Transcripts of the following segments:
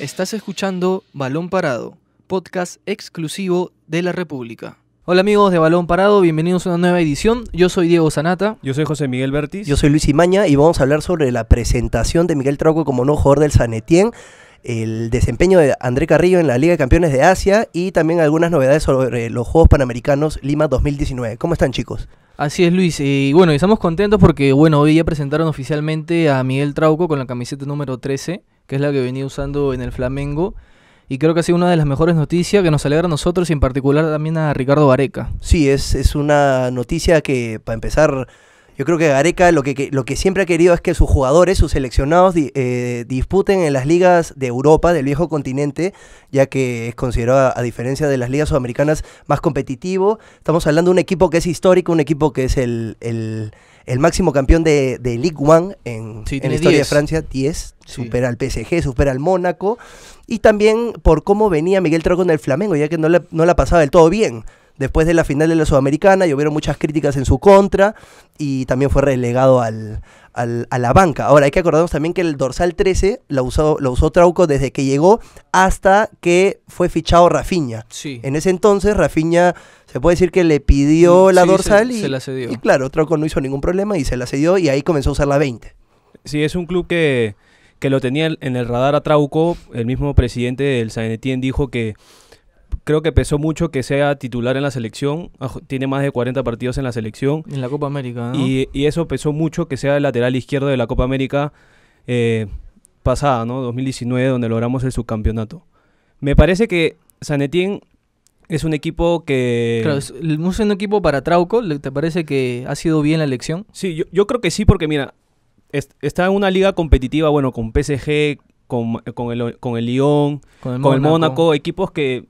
Estás escuchando Balón Parado, podcast exclusivo de la República. Hola amigos de Balón Parado, bienvenidos a una nueva edición. Yo soy Diego Sanata, Yo soy José Miguel Bertis. Yo soy Luis Imaña y vamos a hablar sobre la presentación de Miguel Trauco como nuevo jugador del Sanetien, el desempeño de André Carrillo en la Liga de Campeones de Asia y también algunas novedades sobre los Juegos Panamericanos Lima 2019. ¿Cómo están chicos? Así es Luis, eh, y bueno, estamos contentos porque bueno, hoy ya presentaron oficialmente a Miguel Trauco con la camiseta número 13 que es la que venía usando en el Flamengo. Y creo que ha sido una de las mejores noticias que nos alegra a nosotros y en particular también a Ricardo Gareca. Sí, es, es una noticia que, para empezar, yo creo que Gareca lo que, lo que siempre ha querido es que sus jugadores, sus seleccionados, eh, disputen en las ligas de Europa, del viejo continente, ya que es considerado, a diferencia de las ligas sudamericanas, más competitivo. Estamos hablando de un equipo que es histórico, un equipo que es el el máximo campeón de, de Ligue 1 en, la historia de Francia, 10, supera al PSG, supera al Mónaco, y también por cómo venía Miguel Trago en el Flamengo, ya que no no la pasaba del todo bien después de la final de la Sudamericana, llovieron muchas críticas en su contra y también fue relegado a la banca. Ahora, hay que acordarnos también que el dorsal 13 lo usó, Trauco desde que llegó hasta que fue fichado Rafiña. En ese entonces, Rafiña se puede decir que le pidió mm, la dorsal y, se claro, Trauco no hizo ningún problema y se la cedió y ahí comenzó a usar la 20. Sí, es un club que, que lo tenía en el radar a Trauco. El mismo presidente del Etienne dijo que creo que pesó mucho que sea titular en la selección. Tiene más de 40 partidos en la selección. En la Copa América, ¿no? y, eso pesó mucho que sea el lateral izquierdo de la Copa América eh, pasada, ¿no? 2019, donde logramos el subcampeonato. Me parece que Sanetín es un equipo que... Claro, es un equipo para Trauco. ¿Te parece que ha sido bien la elección? Sí, yo, creo que sí, porque mira, está en una liga competitiva, bueno, con PSG, con, con el, con el Lyon, con el Mónaco, equipos que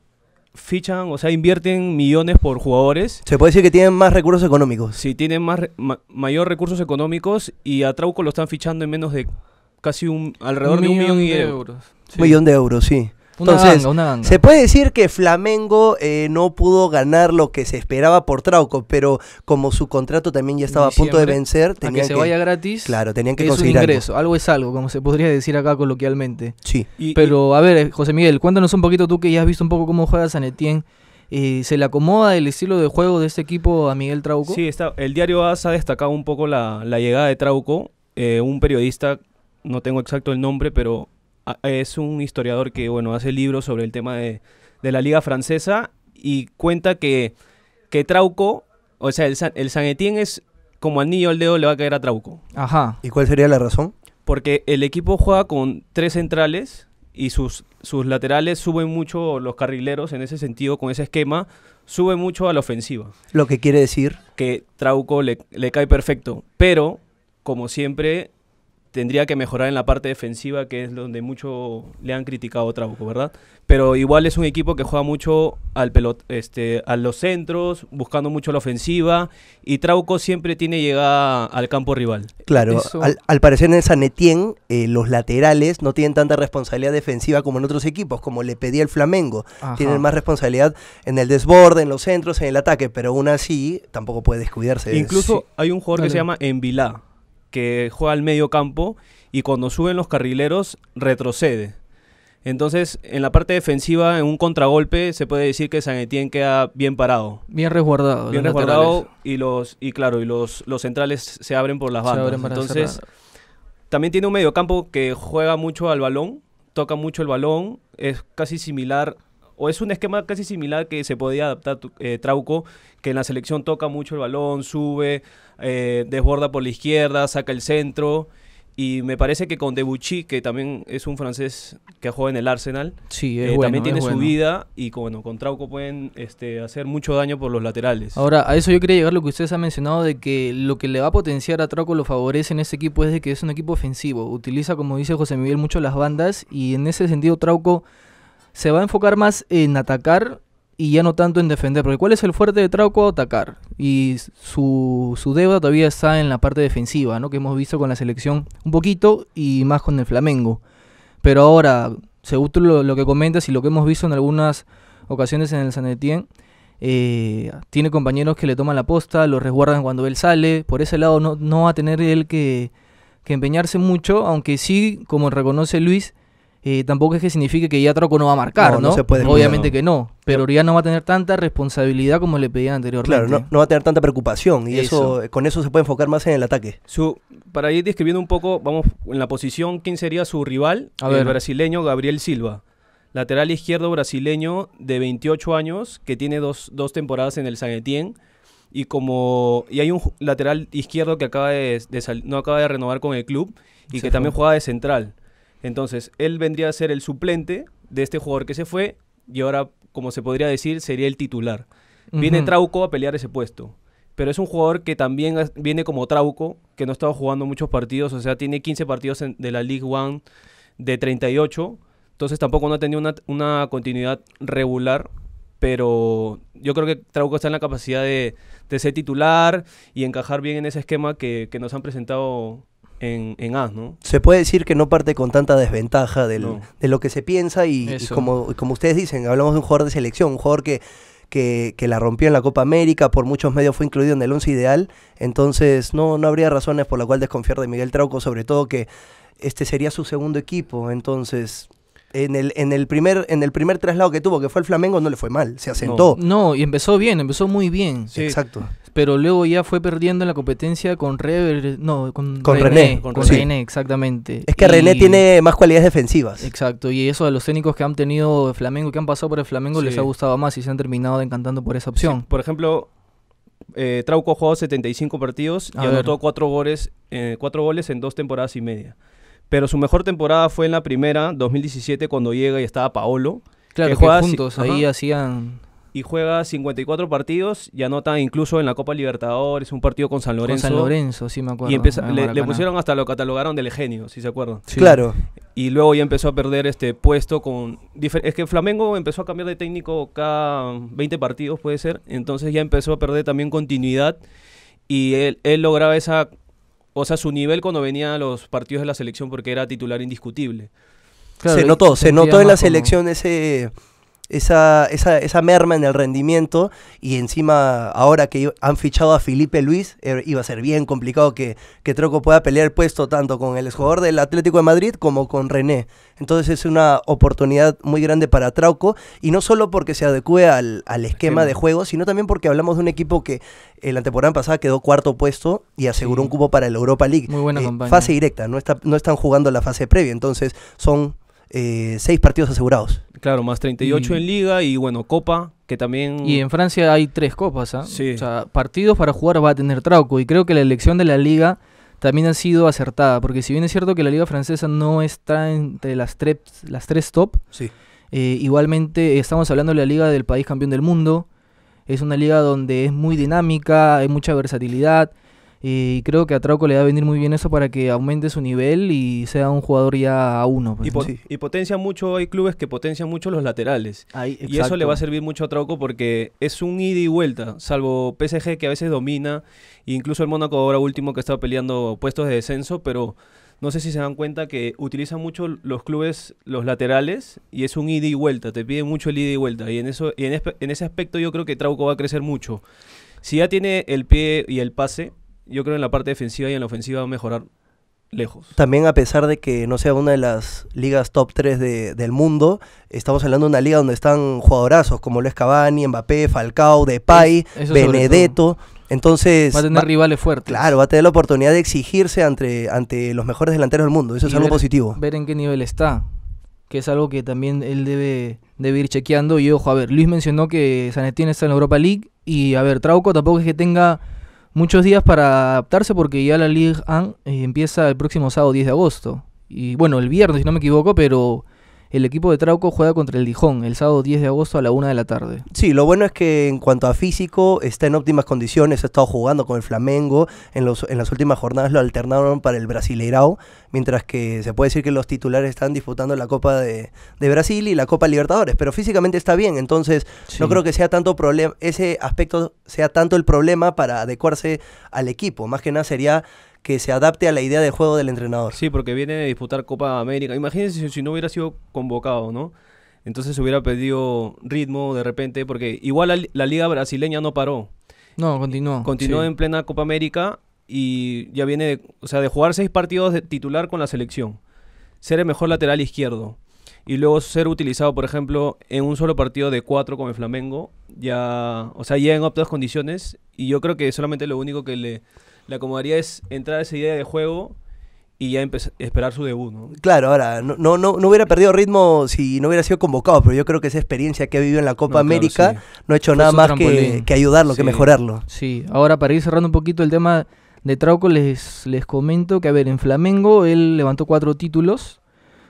fichan, o sea, invierten millones por jugadores. Se puede decir que tienen más recursos económicos. Sí, tienen más mayor recursos económicos y a Trauco lo están fichando en menos de casi un alrededor de un millón, y de, euros. Un millón de euros, sí. Entonces, se puede decir que Flamengo eh, no pudo ganar lo que se esperaba por Trauco, pero como su contrato también ya estaba a punto de vencer, tenían que se vaya gratis. Claro, tenían que conseguir un ingreso, algo. es algo, como se podría decir acá coloquialmente. Sí. pero a ver, José Miguel, cuéntanos un poquito tú que ya has visto un poco cómo juega Sanetien. Eh, ¿Se le acomoda el estilo de juego de este equipo a Miguel Trauco? Sí, está, el diario AS ha destacado un poco la, llegada de Trauco. Eh, un periodista, no tengo exacto el nombre, pero Ah, es un historiador que, bueno, hace libros sobre el tema de, la liga francesa y cuenta que, Trauco, o sea, el, San, Etienne es como anillo al dedo le va a caer a Trauco. Ajá. ¿Y cuál sería la razón? Porque el equipo juega con tres centrales y sus, sus laterales suben mucho los carrileros en ese sentido, con ese esquema, sube mucho a la ofensiva. Lo que quiere decir que Trauco le, le cae perfecto, pero como siempre tendría que mejorar en la parte defensiva, que es donde mucho le han criticado a Trauco, ¿verdad? Pero igual es un equipo que juega mucho al este, a los centros, buscando mucho la ofensiva, y Trauco siempre tiene llegada al campo rival. Claro, al, parecer en Sanetien, eh, los laterales no tienen tanta responsabilidad defensiva como en otros equipos, como le pedía el Flamengo. Tienen más responsabilidad en el desborde, en los centros, en el ataque, pero aún así tampoco puede descuidarse. Incluso hay un jugador que se llama Envilá que juega al medio campo y cuando suben los carrileros retrocede. Entonces, en la parte defensiva, en un contragolpe, se puede decir que San Etienne queda bien parado. Bien resguardado. Bien resguardado y los y claro, y los, los centrales se abren por las bandas. Entonces, también tiene un medio campo que juega mucho al balón, toca mucho el balón, es casi similar o es un esquema casi similar que se podía adaptar eh, Trauco, que en la selección toca mucho el balón, sube, eh, desborda por la izquierda, saca el centro. Y me parece que con Debuchy, que también es un francés que juega en el Arsenal, eh, también tiene su vida y con, bueno, con Trauco pueden este, hacer mucho daño por los laterales. Ahora, a eso yo quería llegar lo que ustedes han mencionado de que lo que le va a potenciar a Trauco, lo favorece en este equipo, es de que es un equipo ofensivo. Utiliza, como dice José Miguel, mucho las bandas y en ese sentido Trauco se va a enfocar más en atacar y ya no tanto en defender. Porque ¿cuál es el fuerte de Trauco? Atacar. Y su, su deuda todavía está en la parte defensiva, ¿no? Que hemos visto con la selección un poquito y más con el Flamengo. Pero ahora, según lo, lo que comentas y lo que hemos visto en algunas ocasiones en el San Etienne, eh, tiene compañeros que le toman la posta, lo resguardan cuando él sale. Por ese lado no, no va a tener él que, que empeñarse mucho, aunque sí, como reconoce Luis, eh, tampoco es que signifique que ya Troco no va a marcar, ¿no? Obviamente que no, pero ya no va a tener tanta responsabilidad como le pedían anteriormente. Claro, no, va a tener tanta preocupación y eso. Eh, con eso se puede enfocar más en el ataque. Su, para ir describiendo un poco, vamos, en la posición, ¿quién sería su rival? el brasileño Gabriel Silva, lateral izquierdo brasileño de 28 años que tiene dos, temporadas en el San Etienne y como y hay un lateral izquierdo que acaba de, no acaba de renovar con el club y que también juega de central entonces, él vendría a ser el suplente de este jugador que se fue y ahora, como se podría decir, sería el titular. Viene Trauco a pelear ese puesto, pero es un jugador que también viene como Trauco, que no estado jugando muchos partidos, o sea, tiene 15 partidos de la League One de 38, entonces tampoco no ha tenido una, continuidad regular pero yo creo que Trauco está en la capacidad de, ser titular y encajar bien en ese esquema que nos han presentado en, A, ¿no? Se puede decir que no parte con tanta desventaja del, de lo que se piensa y, como, como ustedes dicen, hablamos de un jugador de selección, un jugador que la rompió en la Copa América, por muchos medios fue incluido en el once ideal, entonces no, no habría razones por la cual desconfiar de Miguel Trauco, sobre todo que este sería su segundo equipo, entonces en el, primer, en el primer traslado que tuvo, que fue el Flamengo, no le fue mal, se asentó. No, y empezó bien, empezó muy bien. Exacto. Pero luego ya fue perdiendo la competencia con Rever, no, con, René, Con René, exactamente. Es que René tiene más cualidades defensivas. Exacto, y eso a los técnicos que han tenido Flamengo, que han pasado por el Flamengo, les ha gustado más y se han terminado encantando por esa opción. Por ejemplo, eh, Trauco jugó 75 partidos y anotó 4 goles, eh, cuatro goles en dos temporadas y media. Pero su mejor temporada fue en la primera, 2017, cuando llega y estaba Paolo. Claro, que juega juntos, ahí hacían... Y juega 54 partidos y anota incluso en la Copa Libertadores un partido con San Lorenzo. Con San Lorenzo, sí me acuerdo. Y le, pusieron hasta lo catalogaron del genio, si se acuerdan. Claro. Y luego ya empezó a perder este puesto con... Es que Flamengo empezó a cambiar de técnico cada 20 partidos, puede ser. Entonces ya empezó a perder también continuidad y él, él lograba esa o sea, su nivel cuando venía a los partidos de la selección porque era titular indiscutible. se notó, se notó en la selección ese, esa, esa, merma en el rendimiento y encima ahora que han fichado a Felipe Luis, eh, iba a ser bien complicado que, que pueda pelear el puesto tanto con el jugador del Atlético de Madrid como con René. Entonces es una oportunidad muy grande para Trauco y no solo porque se adecue al, esquema de juego, sino también porque hablamos de un equipo que en eh, la temporada pasada quedó cuarto puesto y aseguró un cupo para la Europa League. Muy buena eh, Fase directa, no, no están jugando la fase previa, entonces son eh, seis partidos asegurados. Claro, más 38 y... en mm. liga y bueno, copa, que también... Y en Francia hay tres copas, ¿ah? O sea, partidos para jugar va a tener Trauco y creo que la elección de la liga también ha sido acertada, porque si bien es cierto que la liga francesa no está entre las tres, las tres top, eh, igualmente estamos hablando de la liga del país campeón del mundo, es una liga donde es muy dinámica, hay mucha versatilidad, y creo que a Trauco le va a venir muy bien eso para que aumente su nivel y sea un jugador ya a uno. Pues, y, potencia mucho, hay clubes que potencian mucho los laterales. y eso le va a servir mucho a Trauco porque es un ida y vuelta, salvo PSG que a veces domina, e incluso el Mónaco ahora último que está peleando puestos de descenso, pero no sé si se dan cuenta que utilizan mucho los clubes los laterales y es un ida y vuelta, te pide mucho el ida y vuelta. Y en, eso, y en, en ese aspecto yo creo que Trauco va a crecer mucho. Si ya tiene el pie y el pase, yo creo en la parte defensiva y en la ofensiva va a mejorar lejos. También a pesar de que no sea una de las ligas top 3 del mundo, estamos hablando de una liga donde están jugadorazos como Luis Cavani, Mbappé, Falcao, Depay, Benedetto. Entonces... Va a tener rivales fuertes. Claro, va a tener la oportunidad de exigirse ante, ante los mejores delanteros del mundo. Eso es algo positivo. Ver en qué nivel está, que es algo que también él debe, ir chequeando. Y ojo, a ver, Luis mencionó que Sanetín está en la Europa League y, a ver, Trauco tampoco es que tenga muchos días para adaptarse porque ya la Ligue 1 eh, empieza el próximo sábado 10 de agosto. Y bueno, el viernes, si no me equivoco, pero el equipo de Trauco juega contra el Dijon el sábado 10 de agosto a la 1 de la tarde. Sí, lo bueno es que en cuanto a físico está en óptimas condiciones, ha estado jugando con el Flamengo, en, los, en las últimas jornadas lo alternaron para el Brasileirao, mientras que se puede decir que los titulares están disputando la Copa de, Brasil y la Copa Libertadores, pero físicamente está bien, entonces no creo que sea tanto problema, ese aspecto sea tanto el problema para adecuarse al equipo, más que nada sería que se adapte a la idea de juego del entrenador. Sí, porque viene de disputar Copa América. Imagínense si, no hubiera sido convocado, ¿no? Entonces hubiera perdido ritmo de repente, porque igual la, liga brasileña no paró. No, continuó. Continuó en plena Copa América y ya viene, o sea, de jugar seis partidos de titular con la selección, ser el mejor lateral izquierdo y luego ser utilizado, por ejemplo, en un solo partido de cuatro con el Flamengo, ya, o sea, ya en óptimas condiciones y yo creo que solamente lo único que le la acomodaría es entrar a esa idea de juego y ya esperar su debut, ¿no? Claro, ahora, no, no, no, hubiera perdido ritmo si no hubiera sido convocado, pero yo creo que esa experiencia que ha vivido en la Copa América no ha hecho nada más que, ayudarlo, que mejorarlo. Sí, ahora para ir cerrando un poquito el tema de Trauco, les, les comento que, a ver, en Flamengo él levantó cuatro títulos,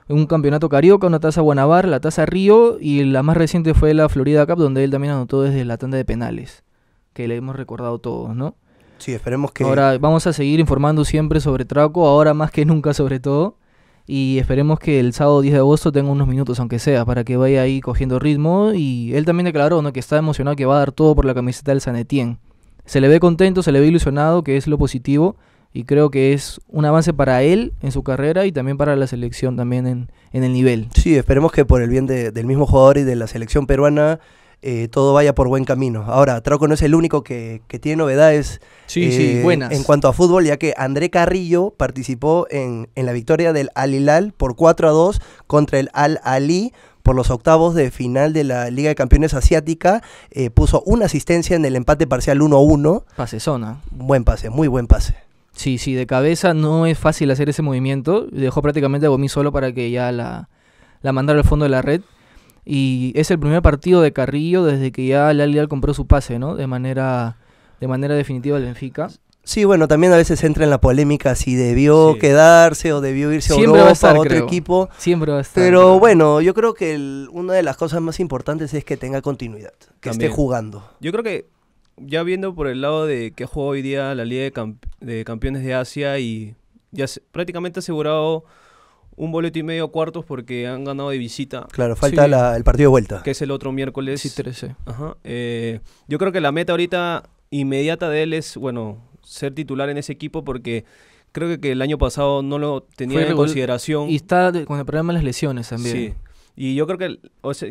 un campeonato carioca, una taza Guanabar, la taza Río y la más reciente fue la Florida Cup, donde él también anotó desde la tanda de penales, que le hemos recordado todos, ¿no? Sí, esperemos que... Ahora vamos a seguir informando siempre sobre Traco, ahora más que nunca sobre todo. Y esperemos que el sábado 10 de agosto tenga unos minutos, aunque sea, para que vaya ahí cogiendo ritmo. Y él también declaró ¿no? que está emocionado, que va a dar todo por la camiseta del Sanetien. Se le ve contento, se le ve ilusionado, que es lo positivo. Y creo que es un avance para él en su carrera y también para la selección también en, el nivel. Sí, esperemos que por el bien del mismo jugador y de la selección peruana eh, todo vaya por buen camino. Ahora, Trauco no es el único que, tiene novedades eh, en cuanto a fútbol, ya que André Carrillo participó en, la victoria del Alilal por 4 a 2 contra el Al Ali por los octavos de final de la Liga de Campeones Asiática. Eh, puso una asistencia en el empate parcial 1-1. Pase zona. Buen pase, muy buen pase. Sí, sí, de cabeza no es fácil hacer ese movimiento. Dejó prácticamente a Gomí solo para que ya la mandara al fondo de la red. Y es el primer partido de Carrillo desde que ya Lalial compró su pase, ¿no? De manera, de manera definitiva al Benfica. Sí, bueno, también a veces entra en la polémica si debió quedarse o debió irse a Europa, va a, otro equipo. Siempre va a estar. Pero bueno, yo creo que una de las cosas más importantes es que tenga continuidad, que esté jugando. Yo creo que ya viendo por el lado de que juega hoy día la Liga de, Campeones de Asia y ya prácticamente asegurado un boleto y medio cuartos porque han ganado de visita. Claro, falta el partido de vuelta. Que es el otro miércoles. Sí, 13. Ajá. Eh, yo creo que la meta ahorita inmediata de él es, bueno, ser titular en ese equipo porque creo que, el año pasado no lo tenía en consideración. Y está con el problema de las lesiones también. Sí. Y yo creo que,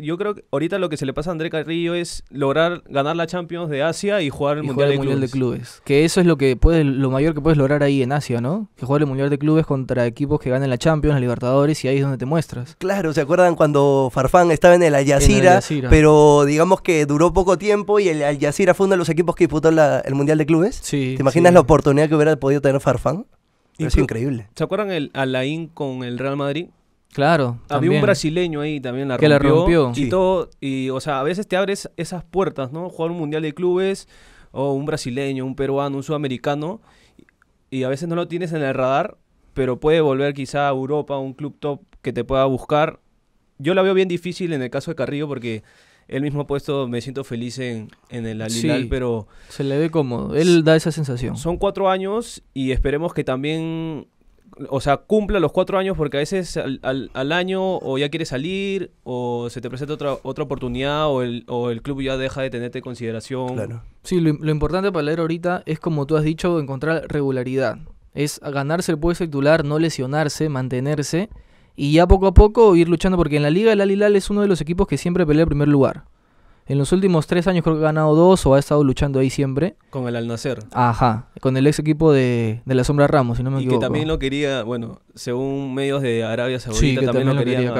yo creo que ahorita lo que se le pasa a André Carrillo es lograr ganar la Champions de Asia y jugar el, mundial, de clubes. Que eso es lo que puede lo mayor que puedes lograr ahí en Asia, ¿no? Que jugar el Mundial de Clubes contra equipos que ganen la Champions, la Libertadores, y ahí es donde te muestras. Claro, ¿se acuerdan cuando Farfán estaba en el Al Jazeera? Pero digamos que duró poco tiempo y el Al Jazeera fue uno de los equipos que disputó el Mundial de Clubes. Sí, ¿Te imaginas la oportunidad que hubiera podido tener Farfán? Es increíble. ¿Se acuerdan el Alain con el Real Madrid? Claro. Había un brasileño ahí también la que rompió. Que la rompió. Y todo, y, o sea, a veces te abres esas puertas, ¿no? Jugar un mundial de clubes, o un brasileño, un peruano, un sudamericano, y a veces no lo tienes en el radar, pero puede volver quizá a Europa, un club top que te pueda buscar. Yo la veo bien difícil en el caso de Carrillo porque él mismo ha puesto, me siento feliz en, el Alilal, pero... Se le ve cómodo, él da esa sensación. Son cuatro años y esperemos que también o sea, cumpla los cuatro años porque a veces al, al, año o ya quieres salir o se te presenta otra, otra oportunidad o el, o el club ya deja de tenerte en consideración. Sí, lo, importante para leer ahorita es, como tú has dicho, encontrar regularidad. Es ganarse el puesto titular, no lesionarse, mantenerse y ya poco a poco ir luchando porque en la liga el Alilal es uno de los equipos que siempre pelea el primer lugar. En los últimos tres años creo que ha ganado dos o ha estado luchando ahí siempre. Con el Alnacer. Ajá, con el ex equipo de, la Sombra Ramos, si no me equivoco. Y que también lo quería, bueno, según medios de Arabia Saudita, también, lo querían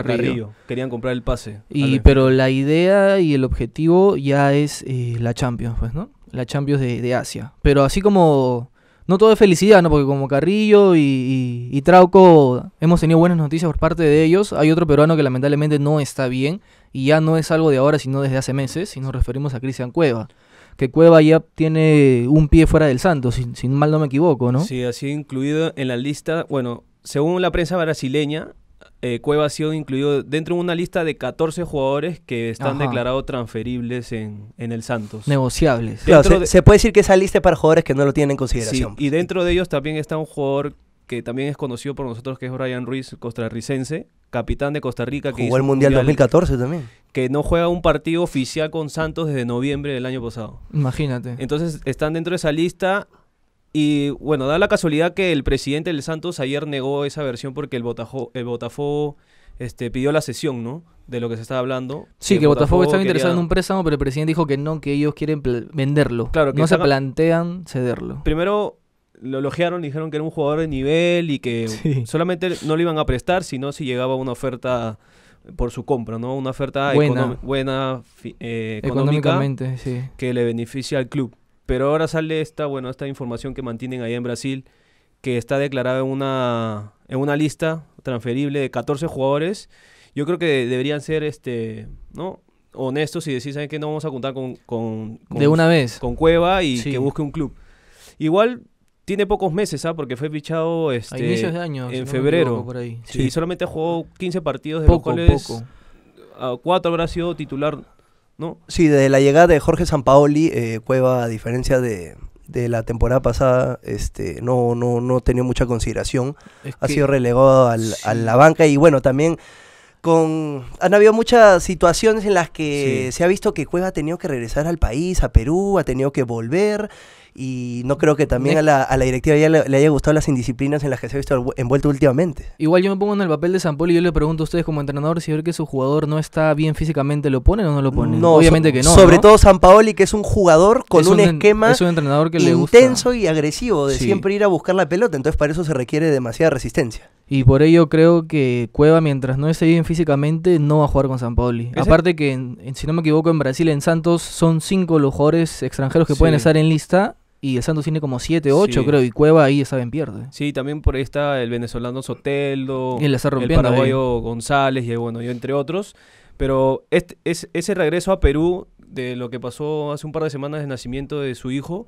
Querían comprar el pase. Y, pero la idea y el objetivo ya es eh, la Champions, pues, ¿no? La Champions de, de Asia. Pero así como no todo es felicidad, ¿no? Porque como Carrillo y, Trauco hemos tenido buenas noticias por parte de ellos. Hay otro peruano que lamentablemente no está bien y ya no es algo de ahora, sino desde hace meses, y nos referimos a Cristian Cueva. Que Cueva ya tiene un pie fuera del santo, si, mal no me equivoco, ¿no? Sí, ha sido incluido en la lista, bueno, según la prensa brasileña, eh, Cueva ha sido incluido dentro de una lista de 14 jugadores que están declarados transferibles en, el Santos. Negociables. se, puede decir que esa lista es para jugadores que no lo tienen en consideración. Pues. y dentro de ellos también está un jugador que también es conocido por nosotros, que es Brian Ruiz, costarricense, capitán de Costa Rica. Que Jugó el mundial 2014 también. Que no juega un partido oficial con Santos desde noviembre del año pasado. Imagínate. Entonces están dentro de esa lista y bueno, da la casualidad que el presidente del Santos ayer negó esa versión porque el Botafogo, este, pidió la sesión, ¿no? De lo que se estaba hablando. Sí, que, Botafogo, estaba interesado en un préstamo, pero el presidente dijo que no, que ellos quieren venderlo. Claro, que no se plantean cederlo. Primero lo elogiaron, y dijeron que era un jugador de nivel y que solamente no lo iban a prestar, sino si llegaba una oferta por su compra, ¿no? Una oferta buena, buena eh, económicamente, que le beneficia al club. Pero ahora sale esta, bueno, esta información que mantienen ahí en Brasil, que está declarada en una, en una lista transferible de 14 jugadores. Yo creo que deberían ser este, ¿no? honestos y decir, ¿saben No vamos a contar con, con Cueva y que busque un club. Igual tiene pocos meses, ¿ah? Porque fue fichado este, en febrero. Sí. Y solamente jugó 15 partidos de poco, cuatro habrá sido titular ¿no? Sí, desde la llegada de Jorge Sampaoli, eh, Cueva, a diferencia de, la temporada pasada este no no no tenía mucha consideración ha sido relegado al, a la banca y bueno también con han habido muchas situaciones en las que se ha visto que Cueva ha tenido que regresar al país a Perú ha tenido que volver y no creo que también a la, directiva ya le, haya gustado las indisciplinas en las que se ha visto envuelto últimamente. Igual yo me pongo en el papel de San y yo le pregunto a ustedes como entrenador si ver que su jugador no está bien físicamente, ¿lo ponen o no lo ponen? No, obviamente que no. Sobre todo San que es un jugador con un, esquema es un entrenador que intenso le gusta. y agresivo de siempre ir a buscar la pelota, entonces para eso se requiere demasiada resistencia. Y por ello creo que Cueva, mientras no esté bien físicamente, no va a jugar con San Pauli. Aparte que, si no me equivoco, en Brasil, en Santos, son cinco los jugadores extranjeros que pueden estar en lista y el Santos tiene como siete, 8, creo. Y Cueva ahí, saben, pierde. Sí, también por ahí está el venezolano Soteldo. el paraguayo González, y bueno, yo entre otros. Pero este, es, ese regreso a Perú de lo que pasó hace un par de semanas de nacimiento de su hijo,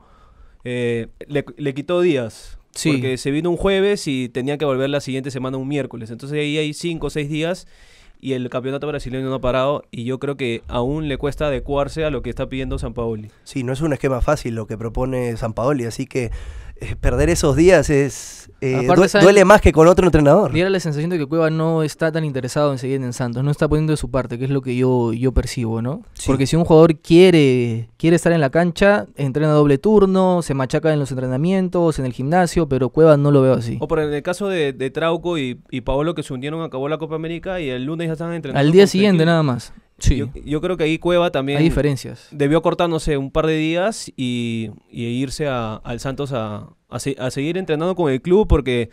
eh, le, quitó días. Sí. Porque se vino un jueves y tenía que volver la siguiente semana un miércoles. Entonces ahí hay cinco o 6 días y el campeonato brasileño no ha parado y yo creo que aún le cuesta adecuarse a lo que está pidiendo San Paoli. Sí, no es un esquema fácil lo que propone San Paoli, así que eh, perder esos días es eh, duele, más que con otro entrenador. Y la sensación de que Cueva no está tan interesado en seguir en Santos, no está poniendo de su parte, que es lo que yo, yo percibo, ¿no? Porque si un jugador quiere, quiere estar en la cancha, entrena doble turno, se machaca en los entrenamientos, en el gimnasio, pero Cueva no lo veo así. O por el caso de, Trauco y, y Paolo que se hundieron, acabó la Copa América y el lunes ya estaban entrenando. Al día siguiente nada más. Yo, creo que ahí Cueva también. Hay diferencias. Debió cortándose un par de días y, irse al Santos a, seguir entrenando con el club porque,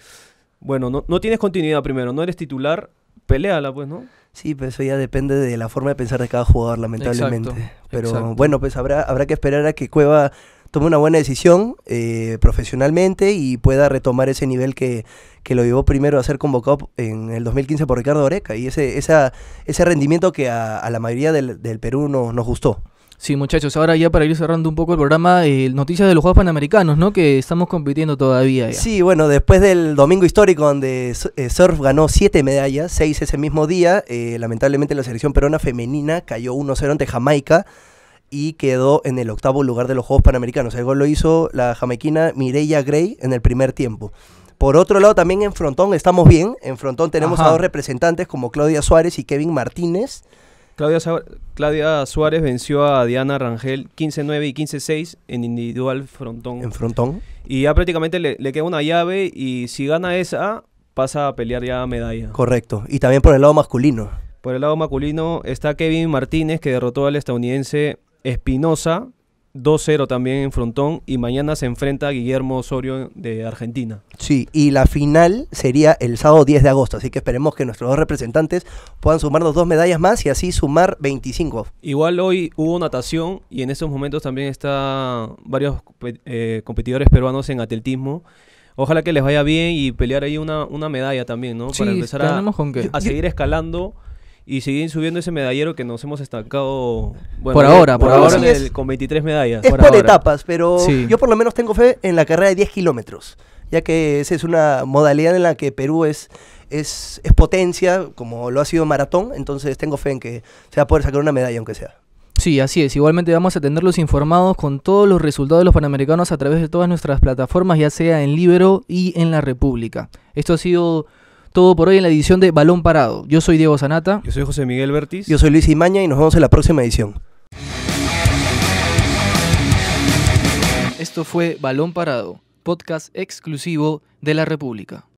bueno, no, tienes continuidad primero, no eres titular, peleala, pues, ¿no? Sí, pero eso ya depende de la forma de pensar de cada jugador, lamentablemente. pero bueno, pues habrá, habrá que esperar a que Cueva tome una buena decisión eh, profesionalmente y pueda retomar ese nivel que, lo llevó primero a ser convocado en el 2015 por Ricardo Oreca y ese, esa, ese rendimiento que a, la mayoría del, del Perú no, nos gustó. Sí, muchachos, ahora ya para ir cerrando un poco el programa, eh, noticias de los Juegos Panamericanos, ¿no? Que estamos compitiendo todavía. Sí, bueno, después del domingo histórico donde eh, Surf ganó siete medallas, seis ese mismo día, lamentablemente la selección peruana femenina cayó 1-0 ante Jamaica y quedó en el octavo lugar de los Juegos Panamericanos. El lo hizo la jamequina Mireia Gray en el primer tiempo. Por otro lado, también en Frontón estamos bien. En Frontón tenemos a dos representantes como Claudia Suárez y Kevin Martínez. Claudia, Suárez venció a Diana Rangel 15-9 y 15-6 en individual Frontón. En Frontón. Y ya prácticamente le, le queda una llave y si gana esa, pasa a pelear ya medalla. Correcto. Y también por el lado masculino. Por el lado masculino está Kevin Martínez que derrotó al estadounidense Espinosa 2-0 también en frontón y mañana se enfrenta a Guillermo Osorio de Argentina. Sí, y la final sería el sábado 10 de agosto, así que esperemos que nuestros dos representantes puedan sumarnos dos medallas más y así sumar 25. Igual hoy hubo natación y en estos momentos también están varios eh, competidores peruanos en atletismo. Ojalá que les vaya bien y pelear ahí una, una medalla también, ¿no? Para empezar a seguir escalando y siguen subiendo ese medallero que nos hemos estancado. por ahora, por, ahora. con 23 medallas. Es por, etapas, pero yo por lo menos tengo fe en la carrera de 10 kilómetros, ya que esa es una modalidad en la que Perú es, es, es potencia, como lo ha sido maratón, entonces tengo fe en que se va a poder sacar una medalla, aunque sea. Sí, así es. Igualmente vamos a tenerlos informados con todos los resultados de los Panamericanos a través de todas nuestras plataformas, ya sea en Libero y en la República. Esto ha sido todo por hoy en la edición de Balón Parado. Yo soy Diego Sanata. Yo soy José Miguel Bertiz. Yo soy Luis Imaña y nos vemos en la próxima edición. Esto fue Balón Parado, podcast exclusivo de la República.